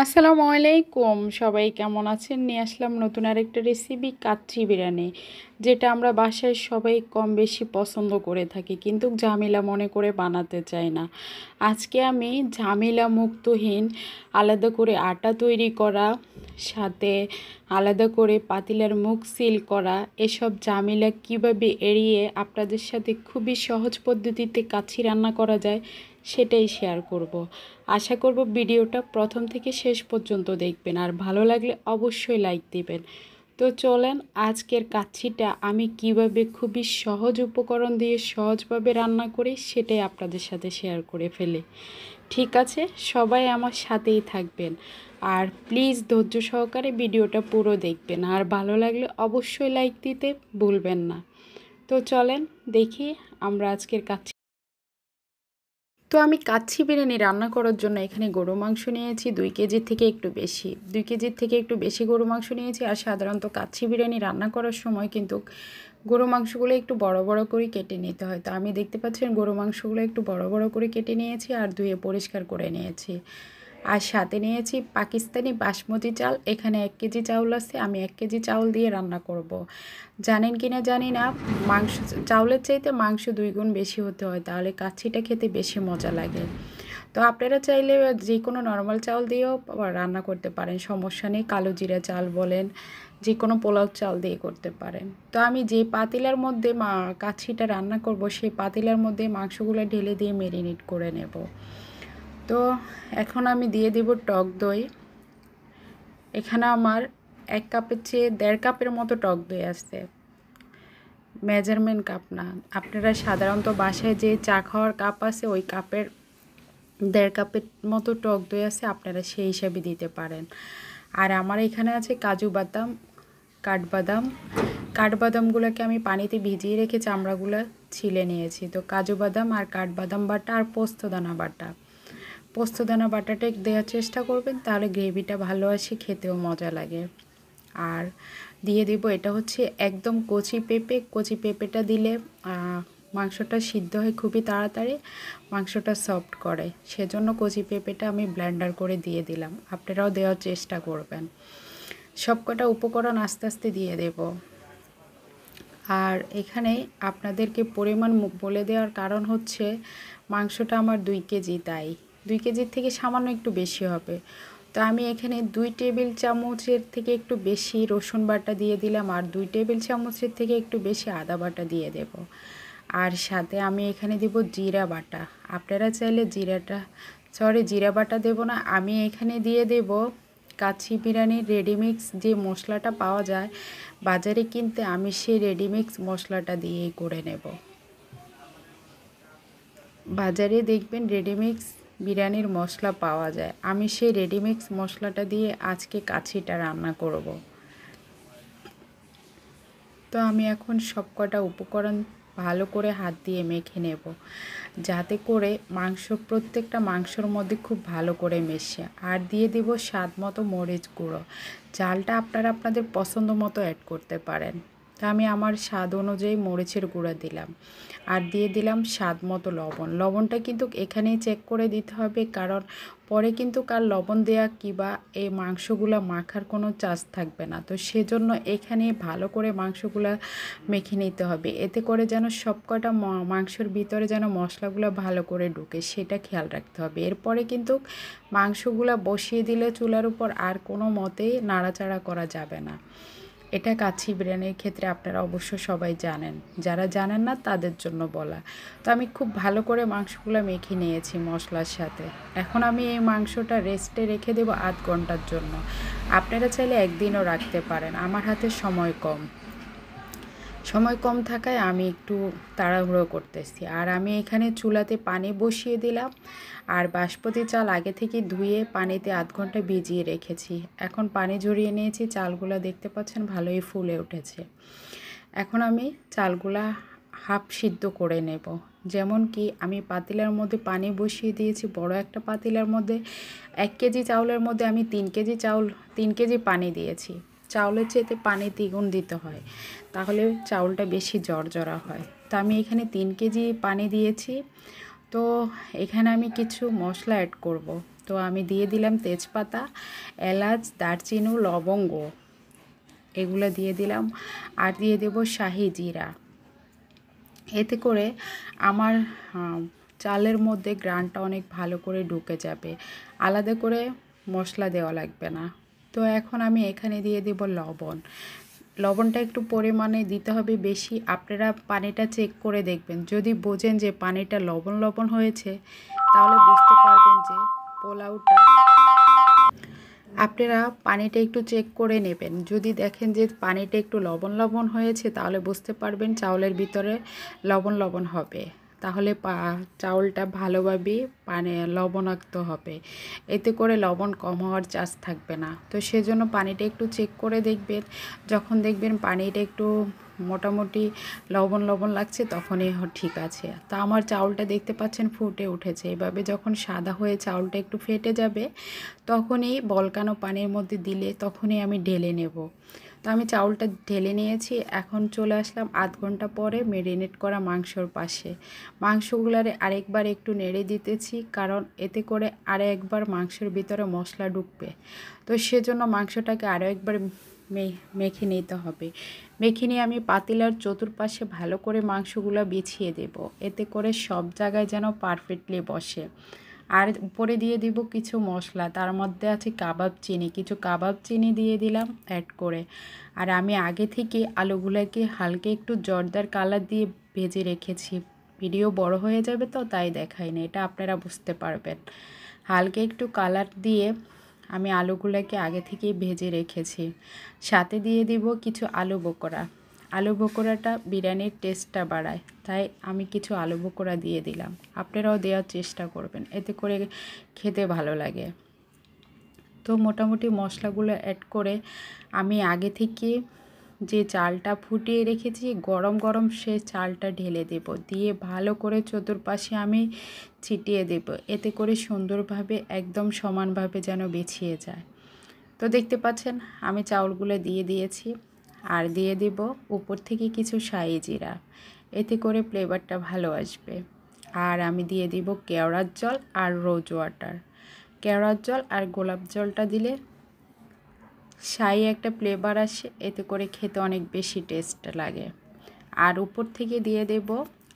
আসসালামু আলাইকুম সবাই কেমন আছেন নিয়ে আসলাম নতুন আরেকটা রেসিপি কাচ্চি বিরিয়ানি যেটা আমরা বাসায় সবাই কম বেশি পছন্দ করে থাকি কিন্তু ঝামেলা মনে করে বানাতে চাই না আজকে আমি ঝামেলা মুক্তহীন আলাদা করে আটা তৈরি করা সাথে আলাদা করে পাতিলার মুখ সিল করা এসব ঝামেলা কিভাবে এড়িয়ে আপনাদের সাথে খুবই সহজ পদ্ধতিতে কাছি রান্না করা যায় সেটাই শেয়ার করব। আশা করব ভিডিওটা প্রথম থেকে শেষ পর্যন্ত দেখবেন আর ভালো লাগলে অবশ্যই লাইক দিবেন তো চলেন আজকের কাচ্ছিটা আমি কিভাবে খুবই সহজ উপকরণ দিয়ে সহজভাবে রান্না করি সেটাই আপনাদের সাথে শেয়ার করে ফেলি ঠিক আছে সবাই আমার সাথেই থাকবেন আর প্লিজ ধৈর্য সহকারে ভিডিওটা পুরো দেখবেন আর ভালো লাগলে অবশ্যই লাইক দিতে ভুলবেন না তো চলেন দেখি আমরা আজকের কাচ্ছি তো আমি কাচ্ছি বিরিয়ানি রান্না করার জন্য এখানে গরু মাংস নিয়েছি দুই কেজির থেকে একটু বেশি দুই কেজির থেকে একটু বেশি গরু মাংস নিয়েছি আর সাধারণত কাচ্ছি বিরিয়ানি রান্না করার সময় কিন্তু গরু মাংসগুলো একটু বড় বড় করে কেটে নিতে হয় তো আমি দেখতে পাচ্ছেন গরু মাংসগুলো একটু বড় বড় করে কেটে নিয়েছি আর ধুয়ে পরিষ্কার করে নিয়েছি আর সাথে নিয়েছি পাকিস্তানি বাসমতি চাল এখানে এক কেজি চাউল আছে আমি এক কেজি চাউল দিয়ে রান্না করব। জানেন কি না জানি না মাংস চাউলের চাইতে মাংস দুই গুণ বেশি হতে হয় তাহলে কাচ্ছিটা খেতে বেশি মজা লাগে তো আপনারা চাইলে যে কোনো নর্মাল চাউল দিয়েও রান্না করতে পারেন সমস্যা নেই কালো জিরা চাল বলেন যে কোনো পোলাও চাল দিয়ে করতে পারেন তো আমি যে পাতিলার মধ্যে মা কাছিটা রান্না করব সেই পাতিলার মধ্যে মাংসগুলো ঢেলে দিয়ে মেরিনেট করে নেব তো এখন আমি দিয়ে দেব টক দই এখানে আমার এক কাপের চেয়ে দেড় কাপের মতো টক দই আসছে মেজারমেন্ট কাপ না আপনারা সাধারণত বাসায় যে চা খাওয়ার কাপ আছে ওই কাপের দেড় কাপের মতো টক দই আছে আপনারা সেই হিসাবে দিতে পারেন আর আমার এখানে আছে কাজু বাদাম কাঠবাদাম কাঠবাদামগুলোকে আমি পানিতে ভিজিয়ে রেখে চামড়াগুলো ছিলে নিয়েছি তো কাজু বাদাম আর কাঠবাদাম বাটা আর পোস্তদানা বাটা পোস্তদানা বাটাটা দেওয়ার চেষ্টা করবেন তাহলে গ্রেভিটা ভালো আসে খেতেও মজা লাগে আর দিয়ে দিব এটা হচ্ছে একদম কচি পেঁপে কচি পেঁপেটা দিলে মাংসটা সিদ্ধ হয় খুবই তাড়াতাড়ি মাংসটা সফট করে সেজন্য কচি পেঁপেটা আমি ব্ল্যান্ডার করে দিয়ে দিলাম আপনারাও দেওয়ার চেষ্টা করবেন সবকটা উপকরণ আস্তে আস্তে দিয়ে দেব আর এখানে আপনাদেরকে পরিমাণ বলে দেওয়ার কারণ হচ্ছে মাংসটা আমার দুই কেজি তাই দুই কেজির থেকে সামান্য একটু বেশি হবে তো আমি এখানে দুই টেবিল চামচের থেকে একটু বেশি রসুন বাটা দিয়ে দিলাম আর দুই টেবিল চামচের থেকে একটু বেশি আদা বাটা দিয়ে দেব আর সাথে আমি এখানে দেব জিরা বাটা আপনারা চাইলে জিরাটা সরি জিরা বাটা দেব না আমি এখানে দিয়ে দেব কাছি বিরিয়ানির রেডিমিক্স যে মশলাটা পাওয়া যায় বাজারে কিনতে আমি সেই রেডিমিক্স মশলাটা দিয়েই করে নেব বাজারে দেখবেন রেডিমিক্স বিরিয়ানির মশলা পাওয়া যায় আমি সেই রেডিমিক্স মশলাটা দিয়ে আজকে কাছিটা রান্না করব তো আমি এখন সবকটা উপকরণ ভালো করে হাত দিয়ে মেখে নেব যাতে করে মাংস প্রত্যেকটা মাংসর মধ্যে খুব ভালো করে মেশে আর দিয়ে দেব স্বাদ মতো মরিচ গুঁড়ো চালটা আপনারা আপনাদের পছন্দ মতো অ্যাড করতে পারেন তা আমি আমার স্বাদ অনুযায়ী মরিচের গুঁড়া দিলাম আর দিয়ে দিলাম স্বাদ মতো লবণ লবণটা কিন্তু এখানেই চেক করে দিতে হবে কারণ পরে কিন্তু কার লবণ দেয়া কিবা এই মাংসগুলো মাখার কোনো চাষ থাকবে না তো সেজন্য এখানে ভালো করে মাংসগুলো মেখে নিতে হবে এতে করে যেন সবকটা মাংসর ভিতরে যেন মশলাগুলো ভালো করে ঢুকে সেটা খেয়াল রাখতে হবে এরপরে কিন্তু মাংসগুলো বসিয়ে দিলে চুলার উপর আর কোনো মতেই নাড়াচাড়া করা যাবে না এটা কাছি বিরিয়ানির ক্ষেত্রে আপনারা অবশ্য সবাই জানেন যারা জানেন না তাদের জন্য বলা তো আমি খুব ভালো করে মাংসগুলো মেখে নিয়েছি মশলার সাথে এখন আমি এই মাংসটা রেস্টে রেখে দেবো আধ ঘন্টার জন্য আপনারা চাইলে একদিনও রাখতে পারেন আমার হাতে সময় কম সময় কম থাকায় আমি একটু তাড়াহুড়ো করতেছি আর আমি এখানে চুলাতে পানি বসিয়ে দিলাম আর বাসপতি চাল আগে থেকে ধুয়ে পানিতে আধ ঘন্টা ভিজিয়ে রেখেছি এখন পানি ঝরিয়ে নিয়েছি চালগুলো দেখতে পাচ্ছেন ভালোই ফুলে উঠেছে এখন আমি চালগুলা হাফ সিদ্ধ করে নেব যেমন কি আমি পাতিলার মধ্যে পানি বসিয়ে দিয়েছি বড় একটা পাতিলার মধ্যে এক কেজি চাউলের মধ্যে আমি তিন কেজি চাউল তিন কেজি পানি দিয়েছি চাউলের চেয়েতে পানি দ্বিগুণ দিতে হয় তাহলে চাউলটা বেশি জড়জড়া হয় তো আমি এখানে তিন কেজি পানি দিয়েছি তো এখানে আমি কিছু মশলা অ্যাড করব। তো আমি দিয়ে দিলাম তেজপাতা এলাচ দারচিনি লবঙ্গ এগুলো দিয়ে দিলাম আর দিয়ে দেব শাহি জিরা এতে করে আমার চালের মধ্যে গ্রানটা অনেক ভালো করে ঢুকে যাবে আলাদা করে মশলা দেওয়া লাগবে না তো এখন আমি এখানে দিয়ে দেব লবণ লবণটা একটু পরিমাণে দিতে হবে বেশি আপনারা পানিটা চেক করে দেখবেন যদি বোঝেন যে পানিটা লবণ লবণ হয়েছে তাহলে বুঝতে পারবেন যে পোলাওটা আপনারা পানিটা একটু চেক করে নেবেন যদি দেখেন যে পানিটা একটু লবণ লবণ হয়েছে তাহলে বুঝতে পারবেন চাউলের ভিতরে লবণ লবণ হবে তাহলে পা চাউলটা ভালোভাবে পানি লবণাক্ত হবে এতে করে লবণ কম হওয়ার চান্স থাকবে না তো সেজন্য পানিটা একটু চেক করে দেখবেন যখন দেখবেন পানিটা একটু মোটামুটি লবণ লবণ লাগছে তখনই ঠিক আছে তা আমার চাউলটা দেখতে পাচ্ছেন ফুটে উঠেছে এভাবে যখন সাদা হয়ে চাউলটা একটু ফেটে যাবে তখনই বলকানো পানির মধ্যে দিলে তখনই আমি ঢেলে নেব তো আমি চাউলটা ঢেলে নিয়েছি এখন চলে আসলাম আধ ঘন্টা পরে মেরিনেট করা মাংসর পাশে মাংসগুলারে আরেকবার একটু নেড়ে দিতেছি কারণ এতে করে আরে একবার মাংসের ভিতরে মশলা ঢুকবে তো সেজন্য মাংসটাকে আরও একবার মেখে নিতে হবে মেখে নিয়ে আমি পাতিলার চতুর্পাশে ভালো করে মাংসগুলো বিছিয়ে দেব এতে করে সব জায়গায় যেন পারফেক্টলি বসে আর উপরে দিয়ে দিব কিছু মশলা তার মধ্যে আছে কাবাব চিনি কিছু কাবাব চিনি দিয়ে দিলাম অ্যাড করে আর আমি আগে থেকে আলুগুলোকে হালকে একটু জর্দার কালার দিয়ে ভেজে রেখেছি ভিডিও বড় হয়ে যাবে তো তাই দেখাই না এটা আপনারা বুঝতে পারবেন হালকে একটু কালার দিয়ে আমি আলুগুলোকে আগে থেকেই ভেজে রেখেছি সাথে দিয়ে দিব কিছু আলু বকরা আলু বকোড়াটা বিরিয়ানির টেস্টটা বাড়ায় তাই আমি কিছু আলু বকোড়া দিয়ে দিলাম আপনারাও দেওয়ার চেষ্টা করবেন এতে করে খেতে ভালো লাগে তো মোটামুটি মশলাগুলো অ্যাড করে আমি আগে থেকে যে চালটা ফুটিয়ে রেখেছি গরম গরম সে চালটা ঢেলে দেব দিয়ে ভালো করে চতুর্পাশে আমি ছিটিয়ে দেব এতে করে সুন্দরভাবে একদম সমানভাবে যেন বেছিয়ে যায় তো দেখতে পাচ্ছেন আমি চাউলগুলো দিয়ে দিয়েছি আর দিয়ে দেব উপর থেকে কিছু সাই জিরা এতে করে ফ্লেভারটা ভালো আসবে আর আমি দিয়ে দিব কেওড়ার জল আর রোজ ওয়াটার কেওড়ার জল আর গোলাপ জলটা দিলে সাই একটা ফ্লেভার আসে এতে করে খেতে অনেক বেশি টেস্ট লাগে আর উপর থেকে দিয়ে দেব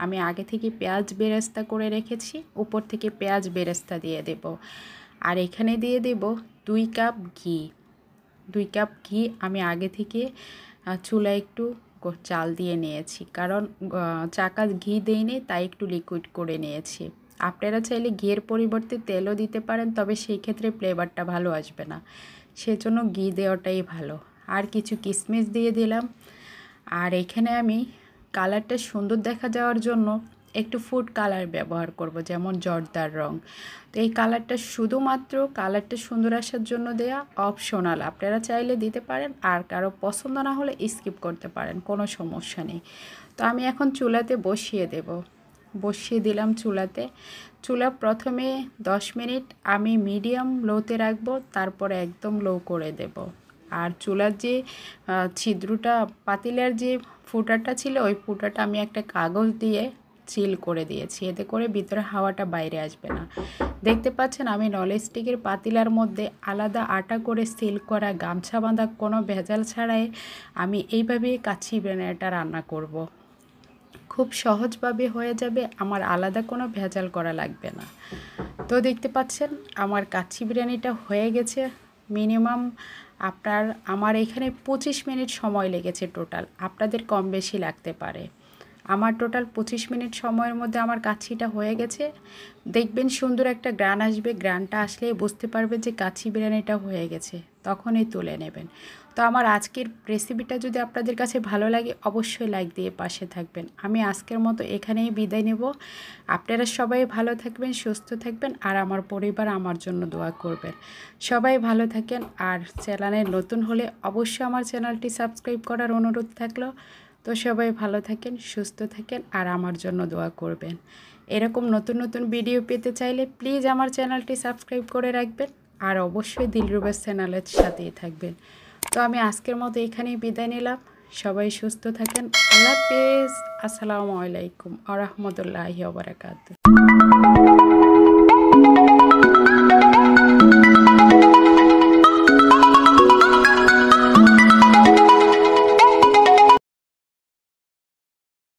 আমি আগে থেকে পেঁয়াজ বেরেস্তা করে রেখেছি উপর থেকে পেঁয়াজ বেরেস্তা দিয়ে দেব আর এখানে দিয়ে দেব দুই কাপ ঘি দুই কাপ ঘি আমি আগে থেকে চুলা একটু চাল দিয়ে নিয়েছি কারণ চাকা ঘি দিইনি তাই একটু লিকুইড করে নিয়েছি আপনারা চাইলে ঘিয়ের পরিবর্তে তেলও দিতে পারেন তবে সেই ক্ষেত্রে ফ্লেভারটা ভালো আসবে না সেজন্য ঘি দেওয়াটাই ভালো আর কিছু কিশমিশ দিয়ে দিলাম আর এখানে আমি কালারটা সুন্দর দেখা যাওয়ার জন্য একটু ফুড কালার ব্যবহার করব যেমন জর্দার রং তো এই কালারটা শুধুমাত্র কালারটা সুন্দর আসার জন্য দেয়া অপশনাল আপনারা চাইলে দিতে পারেন আর কারো পছন্দ না হলে স্কিপ করতে পারেন কোনো সমস্যা নেই তো আমি এখন চুলাতে বসিয়ে দেব বসিয়ে দিলাম চুলাতে চুলা প্রথমে 10 মিনিট আমি মিডিয়াম লোতে রাখবো তারপর একদম লো করে দেব আর চুলার যে ছিদ্রটা পাতিলার যে ফুটাটা ছিল ওই ফুটাটা আমি একটা কাগজ দিয়ে চিল করে দিয়েছি এতে করে ভিতরে হাওয়াটা বাইরে আসবে না দেখতে পাচ্ছেন আমি নলেস্টিকের পাতিলার মধ্যে আলাদা আটা করে সিল করা গামছা বাঁধা কোনো ভেজাল ছাড়াই আমি এইভাবেই কাছি বেনাটা রান্না করব। খুব সহজভাবে হয়ে যাবে আমার আলাদা কোনো ভেজাল করা লাগবে না তো দেখতে পাচ্ছেন আমার কাছি বিরিয়ানিটা হয়ে গেছে মিনিমাম আপনার আমার এখানে পঁচিশ মিনিট সময় লেগেছে টোটাল আপনাদের কম বেশি লাগতে পারে আমার টোটাল পঁচিশ মিনিট সময়ের মধ্যে আমার কাছিটা হয়ে গেছে দেখবেন সুন্দর একটা গ্রান আসবে গ্রানটা আসলে বুঝতে পারবে যে কাছি বিরিয়ানিটা হয়ে গেছে তখনই তুলে নেবেন তো আমার আজকের রেসিপিটা যদি আপনাদের কাছে ভালো লাগে অবশ্যই লাইক দিয়ে পাশে থাকবেন আমি আজকের মতো এখানেই বিদায় নেব আপনারা সবাই ভালো থাকবেন সুস্থ থাকবেন আর আমার পরিবার আমার জন্য দোয়া করবেন সবাই ভালো থাকেন আর চ্যানেলে নতুন হলে অবশ্যই আমার চ্যানেলটি সাবস্ক্রাইব করার অনুরোধ থাকলো তো সবাই ভালো থাকেন সুস্থ থাকেন আর আমার জন্য দোয়া করবেন এরকম নতুন নতুন ভিডিও পেতে চাইলে প্লিজ আমার চ্যানেলটি সাবস্ক্রাইব করে রাখবেন আর অবশ্যই দিলরুবের চ্যানেলের সাথেই থাকবেন তো আমি আজকের মতো এখানেই বিদায় নিলাম সবাই সুস্থ থাকেন আল্লাহ হাফেজ আসসালামু আলাইকুম আ রহমতুল্লাহি